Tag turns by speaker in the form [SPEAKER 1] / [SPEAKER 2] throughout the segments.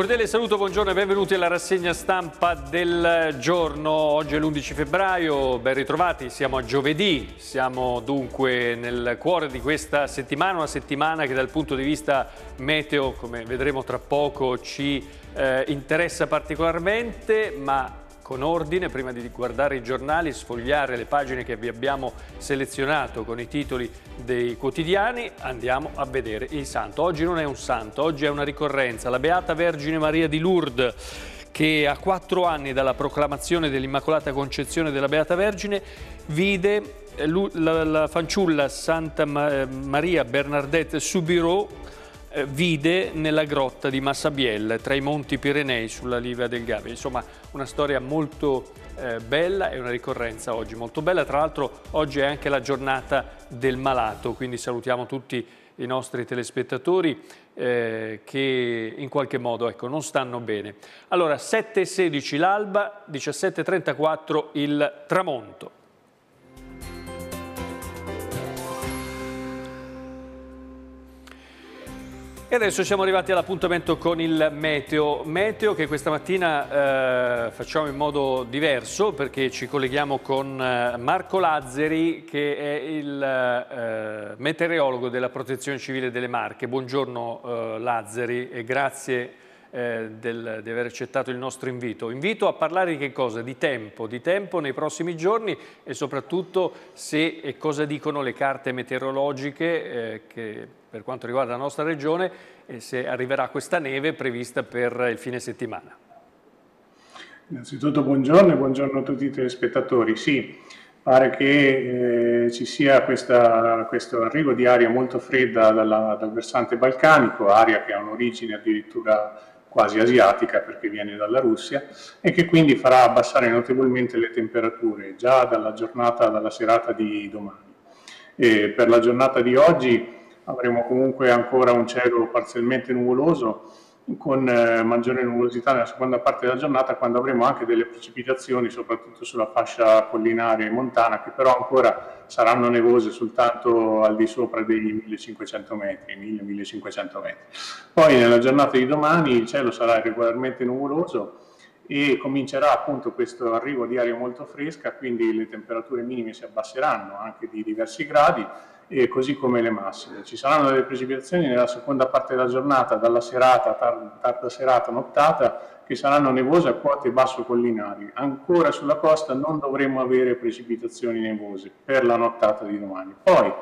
[SPEAKER 1] Cordiale saluto, buongiorno e benvenuti alla rassegna stampa del giorno. Oggi è l'11 febbraio, ben ritrovati, siamo a giovedì, siamo dunque nel cuore di questa settimana, una settimana che dal punto di vista meteo, come vedremo tra poco, ci eh, interessa particolarmente, ma con ordine, prima di guardare i giornali, sfogliare le pagine che vi abbiamo selezionato con i titoli dei quotidiani, andiamo a vedere il santo. Oggi non è un santo, oggi è una ricorrenza, la Beata Vergine Maria di Lourdes che a quattro anni dalla proclamazione dell'Immacolata Concezione della Beata Vergine vide eh, la, fanciulla Santa eh, Maria Bernadette Subirò eh, vide nella grotta di Massabiel tra i monti Pirenei sulla Livia del Gavia. Insomma una storia molto eh, bella e una ricorrenza oggi molto bella. Tra l'altro oggi è anche la giornata del malato, quindi salutiamo tutti i nostri telespettatori eh, che in qualche modo ecco, non stanno bene. Allora 7.16 l'alba, 17.34 il tramonto. E adesso siamo arrivati all'appuntamento con il meteo. Meteo che questa mattina eh, facciamo in modo diverso perché ci colleghiamo con eh, Marco Lazzeri che è il eh, meteorologo della Protezione Civile delle Marche. Buongiorno eh, Lazzeri e grazie eh, del, di aver accettato il nostro invito. Invito a parlare di che cosa? Di tempo, di tempo nei prossimi giorni e soprattutto se e cosa dicono le carte meteorologiche eh, che per quanto riguarda la nostra regione e se arriverà questa neve prevista per il fine settimana.
[SPEAKER 2] Innanzitutto buongiorno e buongiorno a tutti i telespettatori. Sì, pare che eh, ci sia questa, questo arrivo di aria molto fredda dalla, dal versante balcanico, aria che ha un'origine addirittura quasi asiatica perché viene dalla Russia e che quindi farà abbassare notevolmente le temperature già dalla giornata, dalla serata di domani. E per la giornata di oggi avremo comunque ancora un cielo parzialmente nuvoloso con eh, maggiore nuvolosità nella seconda parte della giornata quando avremo anche delle precipitazioni soprattutto sulla fascia collinare e montana che però ancora saranno nevose soltanto al di sopra dei 1500 metri, 1000-1500 metri. Poi nella giornata di domani il cielo sarà regolarmente nuvoloso e comincerà appunto questo arrivo di aria molto fresca quindi le temperature minime si abbasseranno anche di diversi gradi e eh, così come le massime. Ci saranno delle precipitazioni nella seconda parte della giornata, dalla serata, tarda, tarda serata, nottata, che saranno nevose a quote basso collinari. Ancora sulla costa non dovremo avere precipitazioni nevose per la nottata di domani. Poi,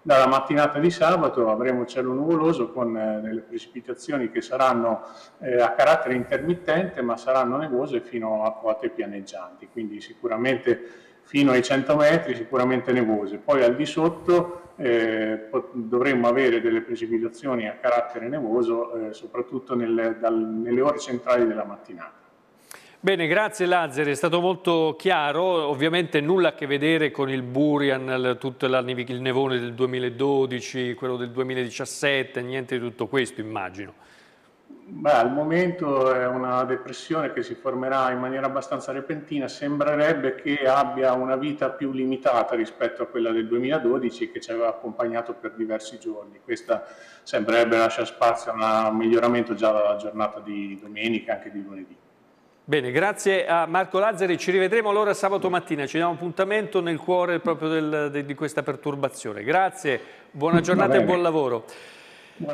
[SPEAKER 2] dalla mattinata di sabato avremo cielo nuvoloso con eh, delle precipitazioni che saranno eh, a carattere intermittente ma saranno nevose fino a quote pianeggianti, quindi sicuramente fino ai 100 metri sicuramente nevose. Poi al di sotto eh, dovremmo avere delle precipitazioni a carattere nevoso, eh, soprattutto nel, dal, nelle ore centrali della mattinata.
[SPEAKER 1] Bene, grazie Lazzari, è stato molto chiaro, ovviamente nulla a che vedere con il Burian, tutto il nevone del 2012, quello del 2017, niente di tutto questo immagino.
[SPEAKER 2] Beh, al momento è una depressione che si formerà in maniera abbastanza repentina, sembrerebbe che abbia una vita più limitata rispetto a quella del 2012 che ci aveva accompagnato per diversi giorni. Questa sembrerebbe lasciare spazio a un miglioramento già dalla giornata di domenica, anche di lunedì.
[SPEAKER 1] Bene, grazie a Marco Lazzari, ci rivedremo allora sabato mattina, ci diamo appuntamento nel cuore proprio del, de, di questa perturbazione. Grazie, buona giornata e buon lavoro.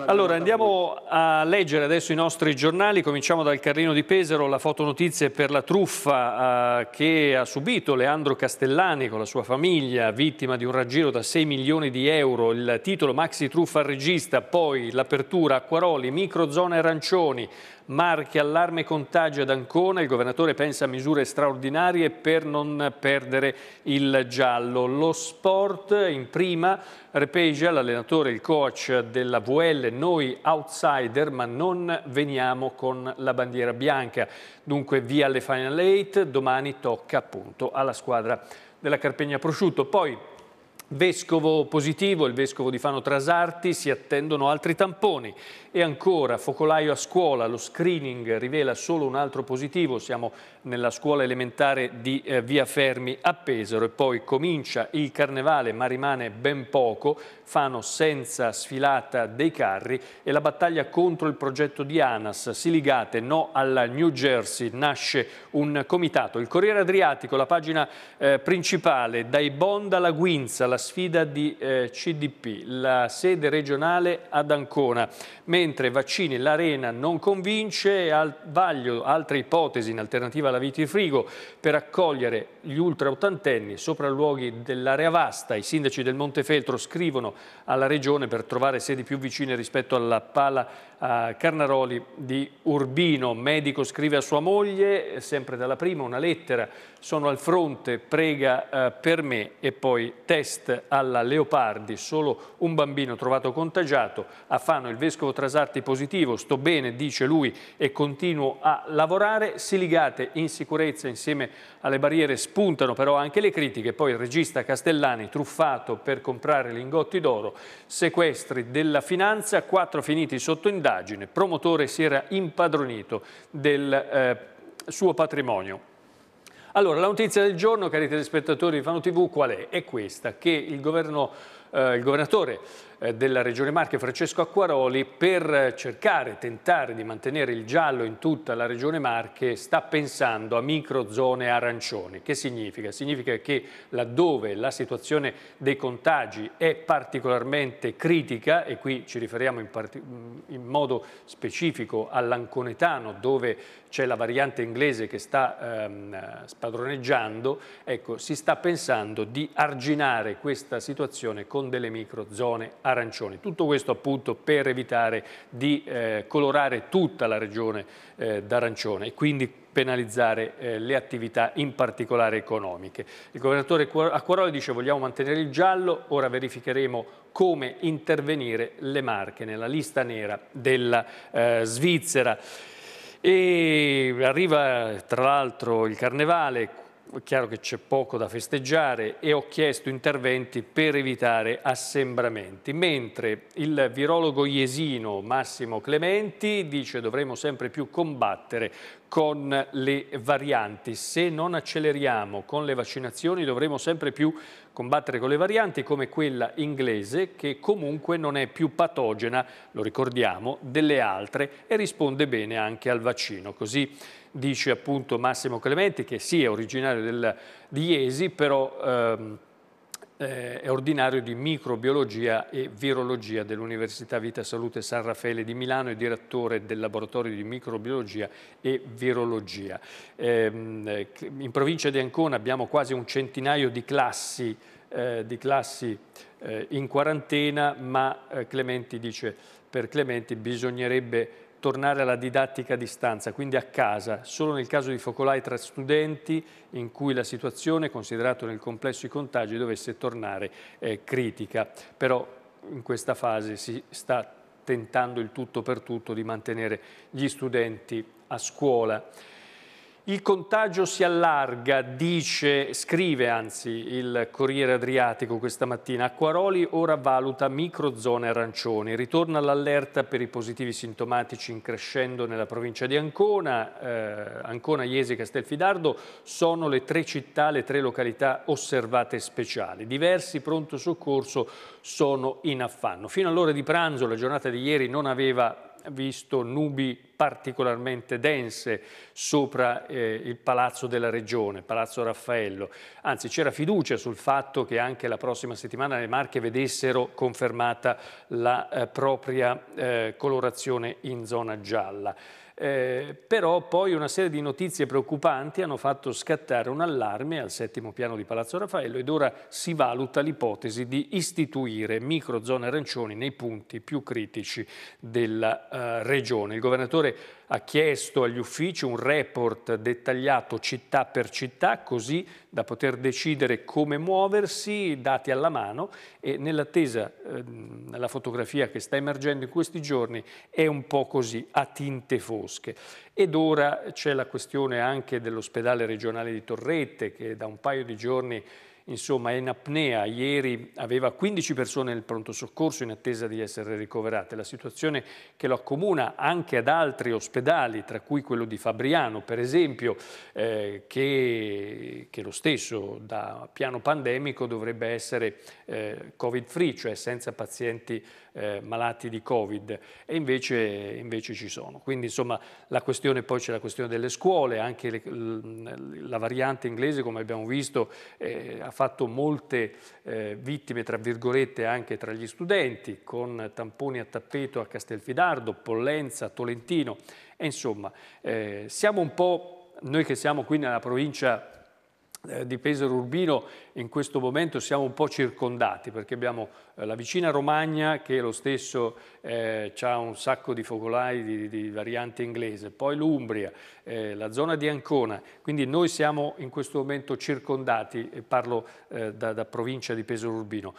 [SPEAKER 1] Allora andiamo a leggere adesso i nostri giornali, cominciamo dal Carrino di Pesaro, la fotonotizie per la truffa eh, che ha subito Leandro Castellani con la sua famiglia, vittima di un raggiro da 6 milioni di euro, il titolo Maxi Truffa al regista, poi l'apertura Acquaroli, microzone arancioni, Marche, allarme contagio ad Ancona, il governatore pensa a misure straordinarie per non perdere il giallo. Lo sport in prima, Repeja, l'allenatore, il coach della VL, noi outsider ma non veniamo con la bandiera bianca. Dunque via alle Final Eight, domani tocca appunto alla squadra della Carpegna Prosciutto. Poi Vescovo positivo, il vescovo di Fano Trasarti, si attendono altri tamponi. E ancora, focolaio a scuola, lo screening rivela solo un altro positivo, siamo nella scuola elementare di eh, Via Fermi a Pesaro e poi comincia il carnevale ma rimane ben poco, Fano senza sfilata dei carri e la battaglia contro il progetto di ANAS, Siligate, no alla New Jersey, nasce un comitato. Il Corriere Adriatico, la pagina eh, principale, dai bond alla guinza, la sfida di eh, CDP, la sede regionale ad Ancona, mentre vaccini, l'arena non convince, al vaglio altre ipotesi in alternativa alla strada Vitifrigo per accogliere gli ultra ottantenni, sopralluoghi dell'area vasta. I sindaci del Montefeltro scrivono alla regione per trovare sedi più vicine rispetto alla pala a Carnaroli di Urbino. Medico scrive a sua moglie, sempre dalla prima, una lettera. Sono al fronte, prega eh, per me. E poi test alla Leopardi, solo un bambino trovato contagiato. A Fano il vescovo Trasarti positivo, sto bene, dice lui, e continuo a lavorare. Siligate in insicurezza insieme alle barriere spuntano però anche le critiche, poi il regista Castellani truffato per comprare lingotti d'oro, sequestri della finanza, quattro finiti sotto indagine, promotore si era impadronito del eh, suo patrimonio. Allora, la notizia del giorno, cari telespettatori di Fano TV, qual è? È questa, che il, governo, eh, il governatore eh, della Regione Marche, Francesco Acquaroli, per cercare, tentare di mantenere il giallo in tutta la Regione Marche, sta pensando a microzone arancioni. Che significa? Significa che laddove la situazione dei contagi è particolarmente critica, e qui ci riferiamo in, in modo specifico all'Anconetano, dove c'è la variante inglese che sta ehm, spadroneggiando, ecco, si sta pensando di arginare questa situazione con delle microzone arancioni arancioni. Tutto questo appunto per evitare di eh, colorare tutta la regione eh, d'arancione e quindi penalizzare eh, le attività in particolare economiche. Il governatore Acquaroli dice vogliamo mantenere il giallo, ora verificheremo come intervenire le marche nella lista nera della eh, Svizzera. E arriva tra l'altro il carnevale, è chiaro che c'è poco da festeggiare e ho chiesto interventi per evitare assembramenti, mentre il virologo iesino Massimo Clementi dice dovremo sempre più combattere con le varianti, se non acceleriamo con le vaccinazioni dovremo sempre più combattere con le varianti come quella inglese che comunque non è più patogena, lo ricordiamo, delle altre e risponde bene anche al vaccino. Così dice appunto Massimo Clementi che sì è originario del, di Iesi, però... Ehm, eh, è ordinario di microbiologia e virologia dell'Università Vita Salute San Raffaele di Milano e direttore del laboratorio di microbiologia e virologia. Ehm, eh, in provincia di Ancona abbiamo quasi un centinaio di classi, eh, di classi eh, in quarantena, ma eh, Clementi dice per Clementi bisognerebbe tornare alla didattica a distanza, quindi a casa, solo nel caso di focolai tra studenti in cui la situazione, considerato nel complesso i contagi, dovesse tornare eh, critica. Però in questa fase si sta tentando il tutto per tutto di mantenere gli studenti a scuola. Il contagio si allarga, dice, scrive anzi il Corriere Adriatico questa mattina. Acquaroli ora valuta microzone arancioni. Ritorna l'allerta per i positivi sintomatici in crescendo nella provincia di Ancona. Eh, Ancona, Iesi e Castelfidardo sono le tre città, le tre località osservate speciali. Diversi pronto soccorso sono in affanno. Fino all'ora di pranzo la giornata di ieri non aveva visto nubi particolarmente dense sopra eh, il Palazzo della Regione, Palazzo Raffaello. Anzi, c'era fiducia sul fatto che anche la prossima settimana le Marche vedessero confermata la eh, propria eh, colorazione in zona gialla. Eh, però poi una serie di notizie preoccupanti hanno fatto scattare un allarme al settimo piano di Palazzo Raffaello ed ora si valuta l'ipotesi di istituire microzone arancioni nei punti più critici della eh, regione. Il governatore ha chiesto agli uffici un report dettagliato città per città, così da poter decidere come muoversi, dati alla mano, e nell'attesa, eh, la fotografia che sta emergendo in questi giorni è un po' così, a tinte fosche. Ed ora c'è la questione anche dell'ospedale regionale di Torrette, che da un paio di giorni insomma è in apnea, ieri aveva 15 persone nel pronto soccorso in attesa di essere ricoverate, la situazione che lo accomuna anche ad altri ospedali, tra cui quello di Fabriano per esempio, eh, che, che, lo stesso da piano pandemico dovrebbe essere eh, covid free, cioè senza pazienti eh, malati di covid e invece, invece, ci sono. Quindi insomma la questione, poi c'è la questione delle scuole, anche le, la variante inglese come abbiamo visto eh, ha fatto molte eh, vittime, tra virgolette, anche tra gli studenti, con tamponi a tappeto a Castelfidardo, Pollenza, Tolentino. E insomma, eh, siamo un po', noi che siamo qui nella provincia eh, di Pesaro Urbino in questo momento siamo un po' circondati perché abbiamo eh, la vicina Romagna che lo stesso eh, ha un sacco di focolai di, di variante inglese, poi l'Umbria, eh, la zona di Ancona, quindi noi siamo in questo momento circondati, e parlo eh, da, da provincia di Pesaro Urbino.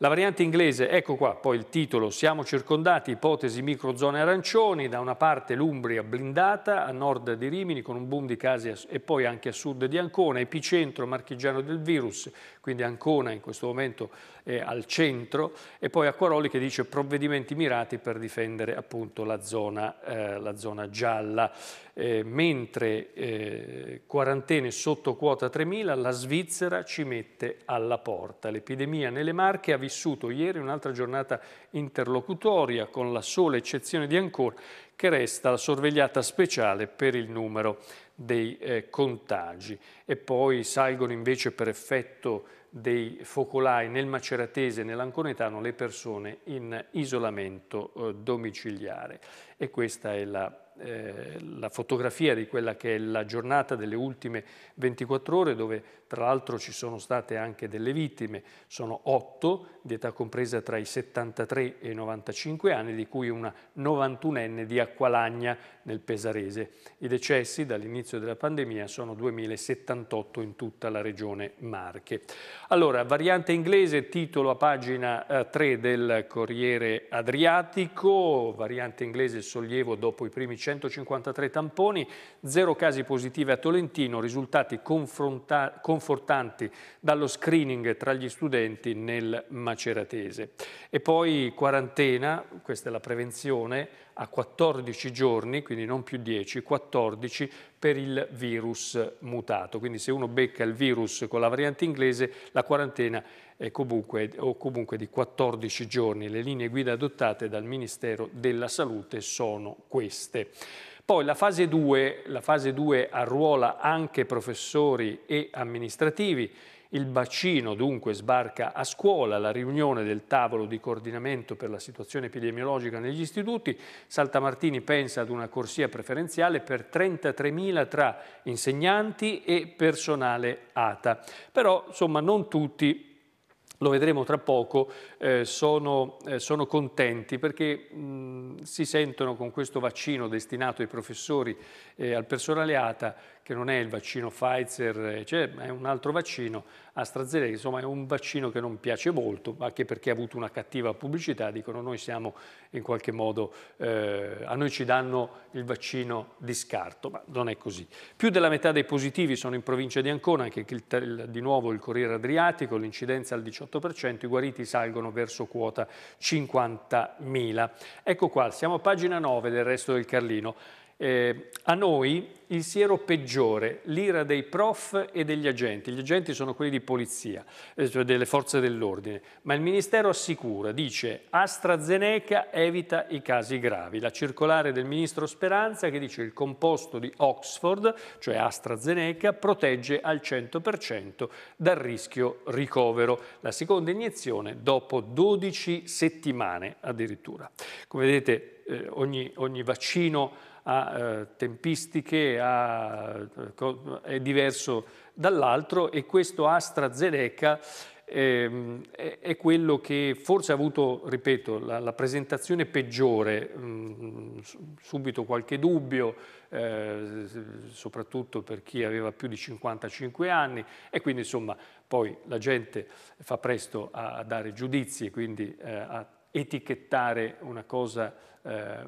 [SPEAKER 1] La variante inglese, ecco qua poi il titolo, siamo circondati, ipotesi microzone arancioni, da una parte l'Umbria blindata a nord di Rimini con un boom di casi e poi anche a sud di Ancona, epicentro marchigiano del virus quindi Ancona in questo momento è al centro, e poi Acquaroli che dice provvedimenti mirati per difendere appunto la zona, eh, la zona gialla. Eh, mentre eh, quarantene sotto quota 3.000, la Svizzera ci mette alla porta. L'epidemia nelle Marche ha vissuto ieri un'altra giornata interlocutoria con la sola eccezione di Ancona, che resta la sorvegliata speciale per il numero dei eh, contagi e poi salgono invece per effetto dei focolai nel Maceratese e nell'Anconetano le persone in isolamento eh, domiciliare. E questa è la, eh, la, fotografia di quella che è la giornata delle ultime 24 ore dove tra l'altro ci sono state anche delle vittime, sono 8 di età compresa tra i 73 e i 95 anni, di cui una 91enne di Acqualagna nel Pesarese. I decessi dall'inizio della pandemia sono 2078 in tutta la regione Marche. Allora, variante inglese, titolo a pagina 3 eh, del Corriere Adriatico, variante inglese sollievo dopo i primi 153 tamponi, zero casi positivi a Tolentino, risultati confrontati confortanti dallo screening tra gli studenti nel maceratese. E poi quarantena, questa è la prevenzione, a 14 giorni, quindi non più 10, 14 per il virus mutato. Quindi se uno becca il virus con la variante inglese, la quarantena è comunque, o comunque di 14 giorni. Le linee guida adottate dal Ministero della Salute sono queste. Poi la fase 2, la fase 2 arruola anche professori e amministrativi, il bacino dunque sbarca a scuola, la riunione del tavolo di coordinamento per la situazione epidemiologica negli istituti, Saltamartini pensa ad una corsia preferenziale per 33.000 tra insegnanti e personale ATA. Però insomma non tutti lo vedremo tra poco, eh, sono, eh, sono, contenti perché mh, si sentono con questo vaccino destinato ai professori e eh, al personale ATA che non è il vaccino Pfizer, eh, cioè è un altro vaccino, AstraZeneca, insomma è un vaccino che non piace molto, anche perché ha avuto una cattiva pubblicità, dicono noi siamo in qualche modo, eh, a noi ci danno il vaccino di scarto, ma non è così. Più della metà dei positivi sono in provincia di Ancona, anche il, il, di nuovo il Corriere Adriatico, l'incidenza al 18%, i guariti salgono verso quota 50.000. Ecco qua, siamo a pagina 9 del resto del Carlino. Eh, a noi il siero peggiore, l'ira dei prof e degli agenti, gli agenti sono quelli di polizia, eh, cioè delle forze dell'ordine, ma il Ministero assicura, dice AstraZeneca evita i casi gravi, la circolare del Ministro Speranza che dice il composto di Oxford, cioè AstraZeneca, protegge al 100% dal rischio ricovero, la seconda iniezione dopo 12 settimane addirittura. Come vedete eh, ogni, ogni vaccino ha eh, tempistiche, ha, è diverso dall'altro e questo AstraZeneca ehm, è, è quello che forse ha avuto, ripeto, la, la presentazione peggiore, mm, subito qualche dubbio, eh, soprattutto per chi aveva più di 55 anni e quindi insomma poi la gente fa presto a, a dare giudizi e quindi eh, a etichettare una cosa eh,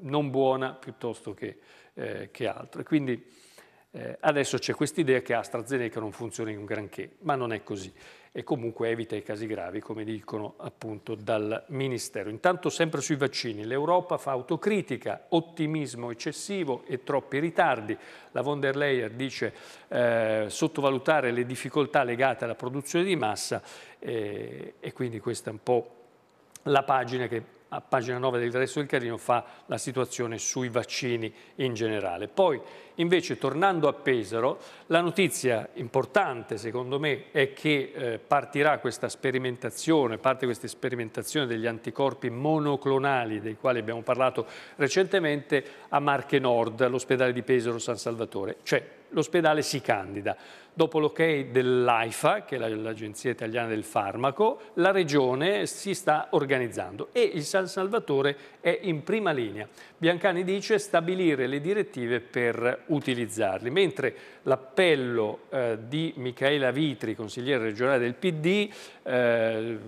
[SPEAKER 1] non buona piuttosto che, eh, che altro. E quindi eh, adesso c'è quest'idea che AstraZeneca non funzioni un granché, ma non è così e comunque evita i casi gravi, come dicono appunto dal Ministero. Intanto sempre sui vaccini, l'Europa fa autocritica, ottimismo eccessivo e troppi ritardi. La von der Leyen dice eh, sottovalutare le difficoltà legate alla produzione di massa eh, e quindi questa è un po' la pagina che a pagina 9 del resto del Carino fa la situazione sui vaccini in generale. Poi invece tornando a Pesaro, la notizia importante secondo me è che eh, partirà questa sperimentazione, parte questa sperimentazione degli anticorpi monoclonali dei quali abbiamo parlato recentemente a Marche Nord, all'ospedale di Pesaro San Salvatore, cioè l'ospedale si candida. Dopo l'ok dell'AIFA, che è l'Agenzia Italiana del Farmaco, la Regione si sta organizzando e il San Salvatore è in prima linea. Biancani dice stabilire le direttive per utilizzarli, mentre l'appello eh, di Michaela Vitri, consigliere regionale del PD, eh,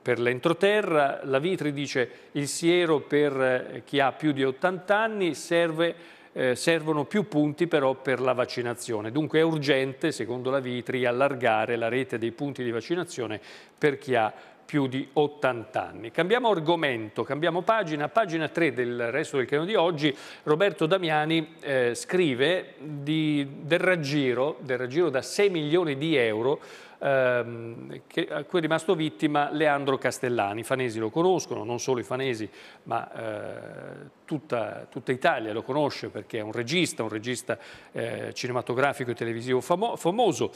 [SPEAKER 1] per l'entroterra, la Vitri dice il siero per eh, chi ha più di 80 anni serve eh, servono più punti però per la vaccinazione. Dunque è urgente, secondo la Vitri, allargare la rete dei punti di vaccinazione per chi ha più di 80 anni. Cambiamo argomento, cambiamo pagina. Pagina 3 del resto del canone di oggi, Roberto Damiani eh, scrive di, del, raggiro, del raggiro da 6 milioni di euro ehm, che, a cui è rimasto vittima Leandro Castellani. I fanesi lo conoscono, non solo i fanesi, ma eh, tutta, tutta, Italia lo conosce perché è un regista, un regista eh, cinematografico e televisivo famo famoso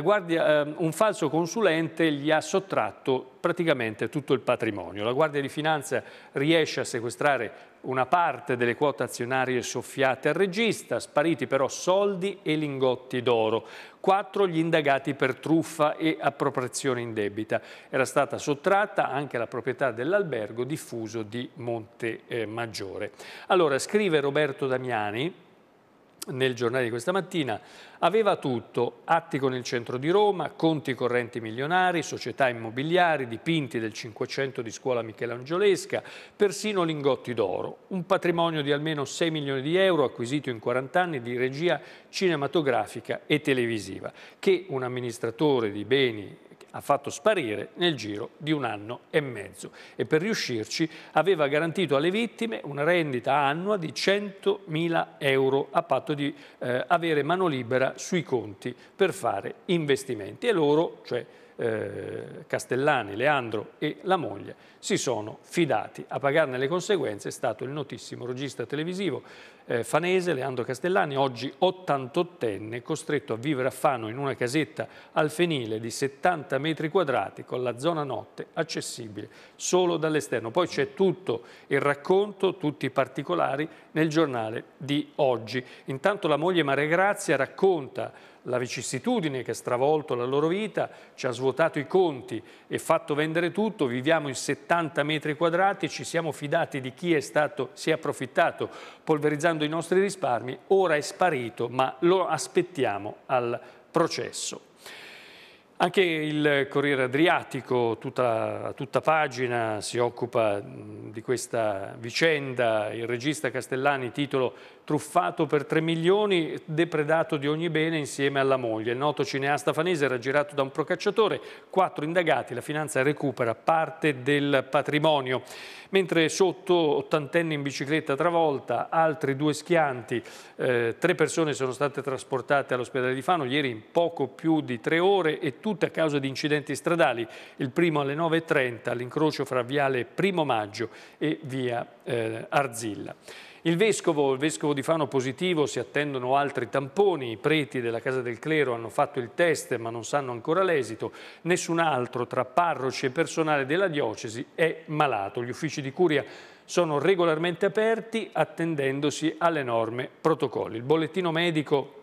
[SPEAKER 1] guardia, eh, un falso consulente gli ha sottratto praticamente tutto il patrimonio. La Guardia di Finanza riesce a sequestrare una parte delle quote azionarie soffiate al regista, spariti però soldi e lingotti d'oro. Quattro gli indagati per truffa e appropriazione in debita. Era stata sottratta anche la proprietà dell'albergo diffuso di Monte eh, Maggiore. Allora, scrive Roberto Damiani, nel giornale di questa mattina, aveva tutto, atti con il centro di Roma, conti correnti milionari, società immobiliari, dipinti del 500 di scuola michelangiolesca, persino lingotti d'oro, un patrimonio di almeno 6 milioni di euro acquisito in 40 anni di regia cinematografica e televisiva, che un amministratore di beni ha fatto sparire nel giro di un anno e mezzo e per riuscirci aveva garantito alle vittime una rendita annua di 100.000 euro a patto di eh, avere mano libera sui conti per fare investimenti e loro, cioè eh, Castellani, Leandro e la moglie si sono fidati. A pagarne le conseguenze è stato il notissimo regista televisivo eh, fanese Leandro Castellani, oggi 88enne, costretto a vivere a Fano in una casetta al Fenile di 70 metri quadrati con la zona notte accessibile solo dall'esterno. Poi c'è tutto il racconto, tutti i particolari nel giornale di oggi. Intanto la moglie Maria Grazia racconta la vicissitudine che ha stravolto la loro vita, ci ha svuotato i conti e fatto vendere tutto, viviamo in 70 metri quadrati, ci siamo fidati di chi è stato, si è approfittato polverizzando i nostri risparmi, ora è sparito ma lo aspettiamo al processo. Anche il Corriere Adriatico, tutta, tutta pagina, si occupa di questa vicenda. Il regista Castellani, titolo truffato per 3 milioni, depredato di ogni bene insieme alla moglie. Il noto cineasta fanese era girato da un procacciatore, quattro indagati, la finanza recupera parte del patrimonio. Mentre sotto, ottantenne in bicicletta travolta, altri due schianti, eh, tre persone sono state trasportate all'ospedale di Fano ieri in poco più di tre ore e tutte a causa di incidenti stradali. Il primo alle 9.30 all'incrocio fra Viale Primo Maggio e Via eh, Arzilla. Il vescovo, il vescovo di Fano positivo, si attendono altri tamponi, i preti della Casa del Clero hanno fatto il test ma non sanno ancora l'esito, nessun altro tra parroci e personale della diocesi è malato. Gli uffici di curia sono regolarmente aperti attendendosi alle norme protocolli. Il bollettino medico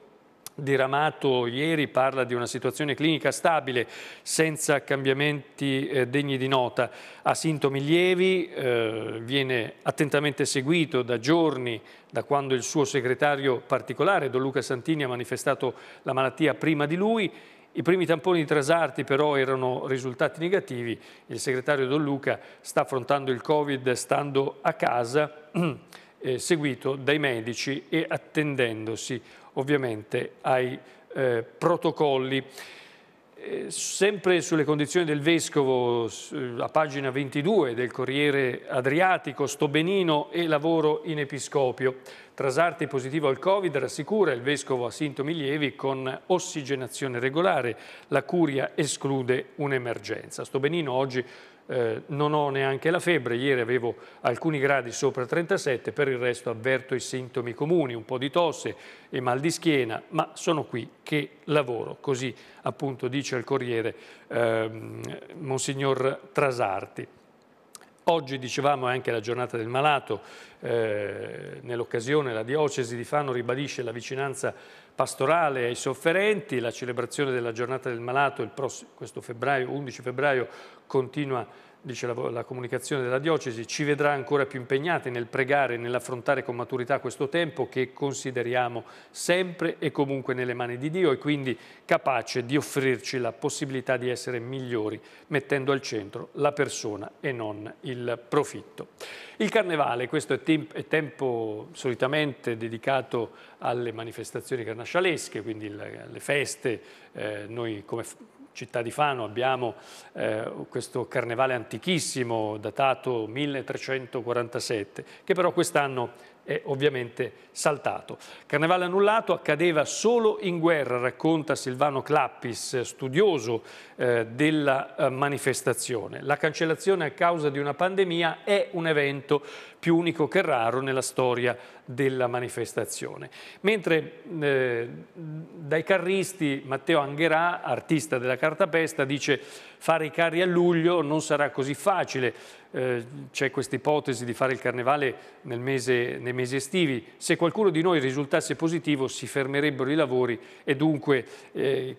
[SPEAKER 1] diramato ieri parla di una situazione clinica stabile senza cambiamenti eh, degni di nota, ha sintomi lievi, eh, viene attentamente seguito da giorni da quando il suo segretario particolare Don Luca Santini ha manifestato la malattia prima di lui i primi tamponi di Trasarti però erano risultati negativi, il segretario Don Luca sta affrontando il Covid stando a casa, eh, seguito dai medici e attendendosi ovviamente ai eh, protocolli. Eh, sempre sulle condizioni del Vescovo, a pagina 22 del Corriere Adriatico, sto benino e lavoro in Episcopio. Trasarte positivo al Covid rassicura il Vescovo a sintomi lievi con ossigenazione regolare. La Curia esclude un'emergenza. Sto benino oggi eh, non ho neanche la febbre, ieri avevo alcuni gradi sopra 37, per il resto avverto i sintomi comuni, un po' di tosse e mal di schiena, ma sono qui che lavoro, così appunto dice il Corriere eh, Monsignor Trasarti. Oggi dicevamo è anche la giornata del malato, eh, nell'occasione la diocesi di Fano ribadisce la vicinanza pastorale ai sofferenti, la celebrazione della giornata del malato il questo febbraio, 11 febbraio continua dice la, la, comunicazione della diocesi, ci vedrà ancora più impegnati nel pregare e nell'affrontare con maturità questo tempo che consideriamo sempre e comunque nelle mani di Dio e quindi capace di offrirci la possibilità di essere migliori mettendo al centro la persona e non il profitto. Il carnevale, questo è, temp è tempo solitamente dedicato alle manifestazioni carnascialesche, quindi le, feste, eh, noi come città di Fano abbiamo eh, questo carnevale antichissimo datato 1347 che però quest'anno è ovviamente saltato. Carnevale annullato accadeva solo in guerra, racconta Silvano Clappis, studioso eh, della eh, manifestazione. La cancellazione a causa di una pandemia è un evento più unico che raro nella storia della manifestazione. Mentre eh, dai carristi Matteo Angherà, artista della cartapesta, dice fare i carri a luglio non sarà così facile, eh, c'è questa ipotesi di fare il carnevale mese, nei mesi estivi, se qualcuno di noi risultasse positivo si fermerebbero i lavori e dunque eh,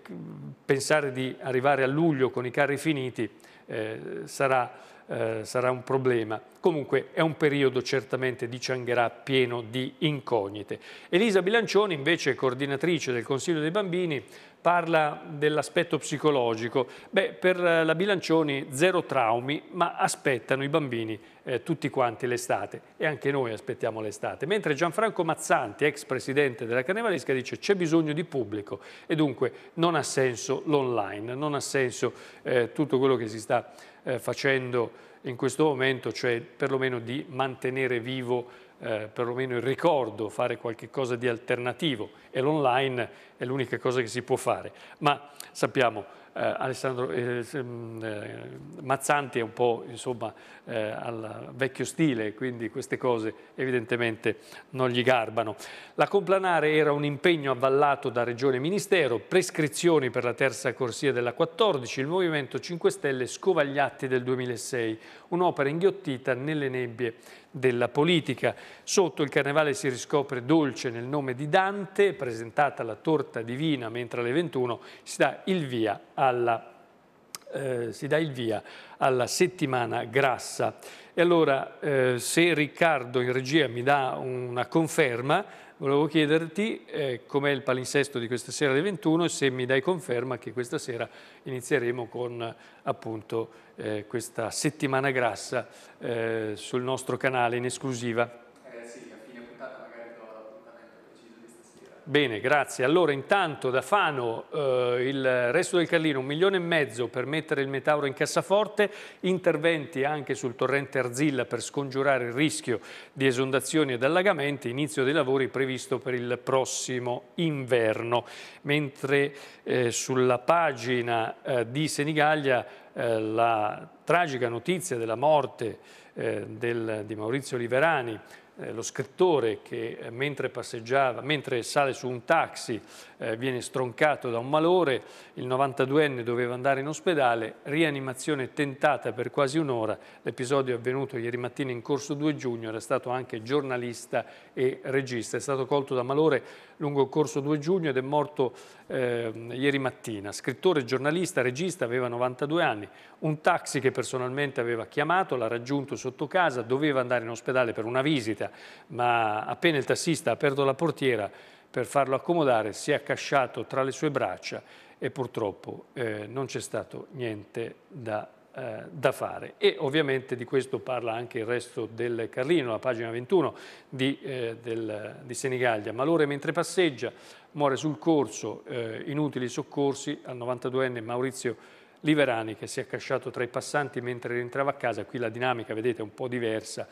[SPEAKER 1] pensare di arrivare a luglio con i carri finiti eh, sarà eh, sarà un problema. Comunque è un periodo certamente di Ciangherà pieno di incognite. Elisa Bilancioni, invece coordinatrice del Consiglio dei Bambini, parla dell'aspetto psicologico. Beh, per eh, la Bilancioni zero traumi, ma aspettano i bambini eh, tutti quanti l'estate e anche noi aspettiamo l'estate. Mentre Gianfranco Mazzanti, ex presidente della Carnevalesca, dice c'è bisogno di pubblico e dunque non ha senso l'online, non ha senso eh, tutto quello che si sta eh, facendo in questo momento, cioè perlomeno di mantenere vivo eh, perlomeno il ricordo, fare qualche cosa di alternativo e l'online è l'unica cosa che si può fare. Ma sappiamo eh, Alessandro eh, mm, eh, Mazzanti è un po' insomma, al vecchio stile, quindi queste cose evidentemente non gli garbano. La complanare era un impegno avvallato da Regione e Ministero, prescrizioni per la terza corsia della 14, il Movimento 5 Stelle scovagliati del 2006, un'opera inghiottita nelle nebbie della politica. Sotto il carnevale si riscopre dolce nel nome di Dante, presentata la torta divina, mentre alle 21 si dà il via alla eh, si dà il via alla settimana grassa. E allora eh, se Riccardo in regia mi dà una conferma, Volevo chiederti eh, com'è il palinsesto di questa sera alle 21 e se mi dai conferma che questa sera inizieremo con appunto eh, questa settimana grassa eh, sul nostro canale in esclusiva. Bene, grazie. Allora intanto da Fano eh, il resto del Carlino, un milione e mezzo per mettere il metauro in cassaforte, interventi anche sul torrente Arzilla per scongiurare il rischio di esondazioni ed allagamenti, inizio dei lavori previsto per il prossimo inverno. Mentre eh, sulla pagina eh, di Senigallia eh, la tragica notizia della morte eh, del, di Maurizio Liverani, eh, lo scrittore che eh, mentre passeggiava, mentre sale su un taxi, eh, viene stroncato da un malore, il 92enne doveva andare in ospedale, rianimazione tentata per quasi un'ora, l'episodio è avvenuto ieri mattina in corso 2 giugno, era stato anche giornalista e regista, è stato colto da malore lungo il corso 2 giugno ed è morto eh, ieri mattina. Scrittore, giornalista, regista, aveva 92 anni. Un taxi che personalmente aveva chiamato, l'ha raggiunto sotto casa, doveva andare in ospedale per una visita, ma appena il tassista ha aperto la portiera per farlo accomodare si è accasciato tra le sue braccia e purtroppo eh, non c'è stato niente da fare eh, da fare. E ovviamente di questo parla anche il resto del Carlino, la pagina 21 di, eh, del, di Senigallia. Malore mentre passeggia, muore sul corso, eh, inutili soccorsi al 92enne Maurizio Liverani che si è accasciato tra i passanti mentre rientrava a casa. Qui la dinamica, vedete, è un po' diversa.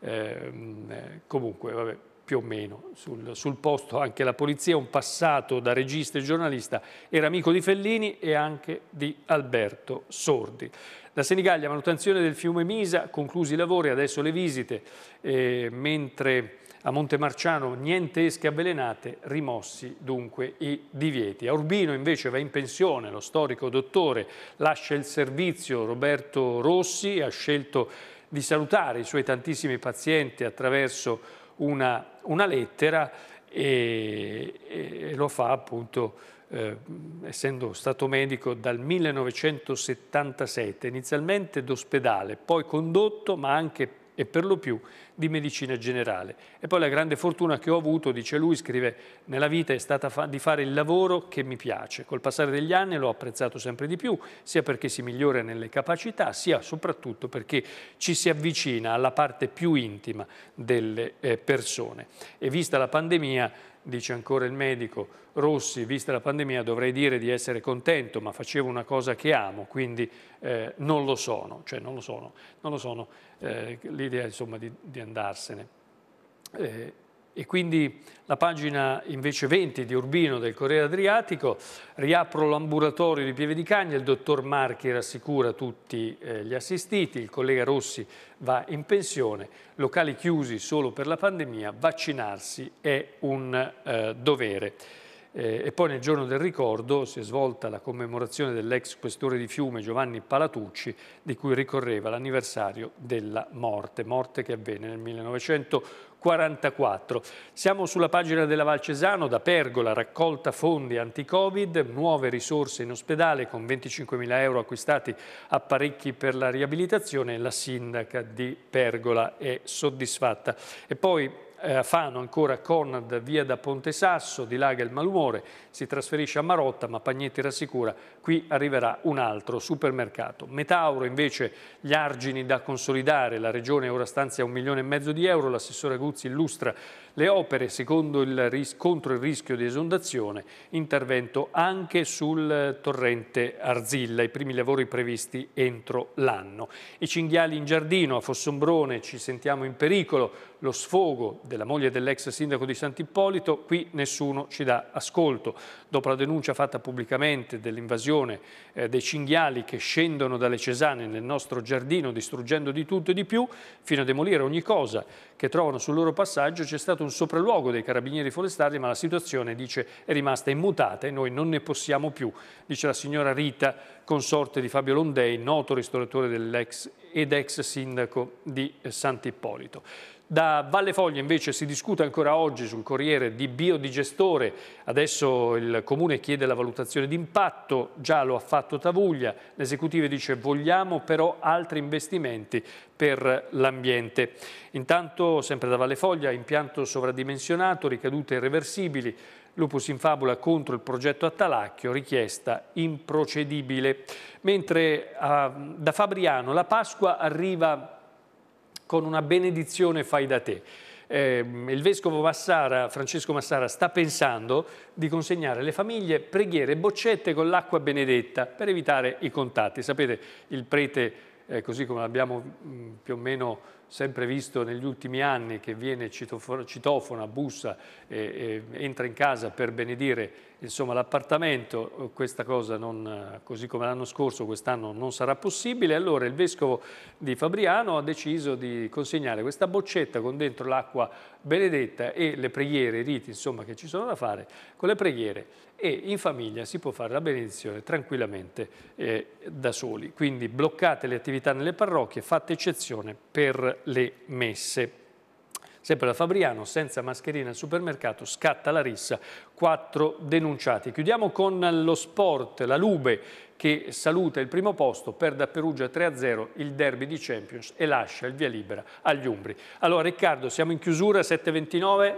[SPEAKER 1] Ehm, eh, comunque, vabbè, più o meno sul, sul, posto anche la polizia, un passato da regista e giornalista, era amico di Fellini e anche di Alberto Sordi. Da Senigallia manutenzione del fiume Misa, conclusi i lavori, adesso le visite, eh, mentre a Montemarciano niente esche avvelenate, rimossi dunque i divieti. A Urbino invece va in pensione lo storico dottore, lascia il servizio Roberto Rossi, ha scelto di salutare i suoi tantissimi pazienti attraverso una, una lettera e, e lo fa appunto eh, essendo stato medico dal 1977, inizialmente d'ospedale, poi condotto ma anche e per lo più di medicina generale. E poi la grande fortuna che ho avuto, dice lui, scrive, nella vita è stata fa di fare il lavoro che mi piace. Col passare degli anni l'ho apprezzato sempre di più, sia perché si migliora nelle capacità, sia soprattutto perché ci si avvicina alla parte più intima delle eh, persone. E vista la pandemia, dice ancora il medico, Rossi, vista la pandemia dovrei dire di essere contento, ma facevo una cosa che amo, quindi eh, non lo sono, cioè non lo sono, non lo sono eh, l'idea insomma di, di andarsene. Eh, e quindi la pagina invece 20 di Urbino del Corriere Adriatico, riapro l'ambulatorio di Pieve di Cagna, il dottor Marchi rassicura tutti eh, gli assistiti, il collega Rossi va in pensione, locali chiusi solo per la pandemia, vaccinarsi è un eh, dovere. Eh, e poi nel giorno del ricordo si è svolta la commemorazione dell'ex questore di Fiume Giovanni Palatucci, di cui ricorreva l'anniversario della morte, morte che avvenne nel 1980. 44. Siamo sulla pagina della Valcesano, da Pergola, raccolta fondi anti-Covid, nuove risorse in ospedale con 25.000 euro acquistati apparecchi per la riabilitazione. La sindaca di Pergola è soddisfatta. E poi eh, Fano ancora Conrad via da Ponte Sasso, dilaga il malumore, si trasferisce a Marotta ma Pagnetti rassicura qui arriverà un altro supermercato. Metauro invece gli argini da consolidare, la regione ora stanzia un milione e mezzo di euro, l'assessore Guzzi illustra le opere il contro il rischio di esondazione, intervento anche sul torrente Arzilla, i primi lavori previsti entro l'anno. I cinghiali in giardino a Fossombrone ci sentiamo in pericolo, lo sfogo della moglie dell'ex sindaco di Sant'Ippolito, qui nessuno ci dà ascolto. Dopo la denuncia fatta pubblicamente dell'invasione eh, dei cinghiali che scendono dalle Cesane nel nostro giardino distruggendo di tutto e di più, fino a demolire ogni cosa che trovano sul loro passaggio, c'è stato un sopralluogo dei carabinieri forestali, ma la situazione, dice, è rimasta immutata e noi non ne possiamo più, dice la signora Rita, consorte di Fabio Londei, noto ristoratore dell'ex ed ex sindaco di eh, Sant'Ippolito. Da Valle Foglia invece si discute ancora oggi sul Corriere di biodigestore, adesso il Comune chiede la valutazione d'impatto, già lo ha fatto Tavuglia, l'esecutivo dice vogliamo però altri investimenti per l'ambiente. Intanto sempre da Valle Foglia impianto sovradimensionato, ricadute irreversibili, Lupus in fabula contro il progetto Attalacchio, richiesta improcedibile. Mentre uh, da Fabriano la Pasqua arriva con una benedizione fai da te. Eh, il vescovo Massara, Francesco Massara sta pensando di consegnare alle famiglie preghiere e boccette con l'acqua benedetta per evitare i contatti. Sapete, il prete, eh, così come l'abbiamo mm, più o meno sempre visto negli ultimi anni che viene citofona, bussa, eh, eh, entra in casa per benedire l'appartamento, questa cosa non, così come l'anno scorso quest'anno non sarà possibile, allora il vescovo di Fabriano ha deciso di consegnare questa boccetta con dentro l'acqua benedetta e le preghiere, i riti insomma, che ci sono da fare, con le preghiere e in famiglia si può fare la benedizione tranquillamente eh, da soli. Quindi bloccate le attività nelle parrocchie, fate eccezione per le messe. Sempre da Fabriano, senza mascherina al supermercato, scatta la rissa, quattro denunciati. Chiudiamo con lo sport, la Lube che saluta il primo posto, perde a Perugia 3-0 il derby di Champions e lascia il via libera agli Umbri. Allora Riccardo, siamo in chiusura, 7.29...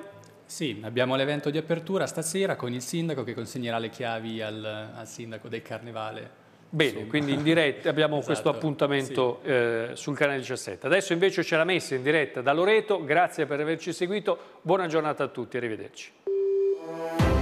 [SPEAKER 1] Sì, abbiamo l'evento di apertura stasera con il sindaco che consegnerà le chiavi al, al sindaco del Carnevale Bene, Insomma. quindi in diretta abbiamo esatto, questo appuntamento sì. eh, sul canale 17. Adesso invece c'è la messa in diretta da Loreto, grazie per averci seguito, buona giornata a tutti, arrivederci.